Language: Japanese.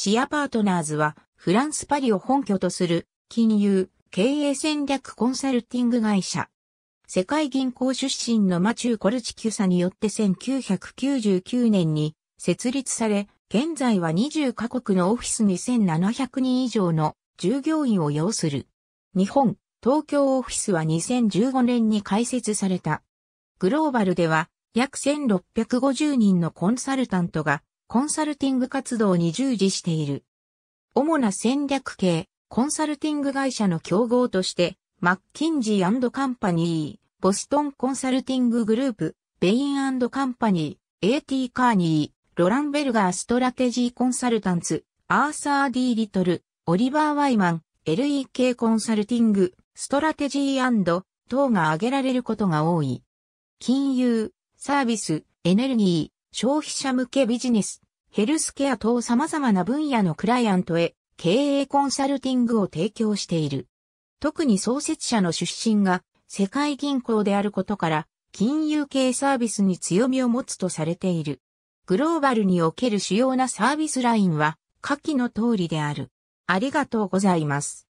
シアパートナーズは、フランスパリを本拠とする、金融、経営戦略コンサルティング会社。世界銀行出身のマチュー・コルチキュサによって1999年に設立され、現在は20カ国のオフィス2700人以上の従業員を要する。日本、東京オフィスは2015年に開設された。グローバルでは約1650人のコンサルタントがコンサルティング活動に従事している。主な戦略系、コンサルティング会社の競合として、マッキンジーカンパニー、ボストンコンサルティンググループ、ベインカンパニー、AT カーニー、ロランベルガーストラテジーコンサルタンツ、アーサー・ディ・リトル、オリバー・ワイマン、LEK コンサルティング、ストラテジー等が挙げられることが多い。金融、サービス、エネルギー、消費者向けビジネス、ヘルスケア等様々な分野のクライアントへ経営コンサルティングを提供している。特に創設者の出身が世界銀行であることから金融系サービスに強みを持つとされている。グローバルにおける主要なサービスラインは下記の通りである。ありがとうございます。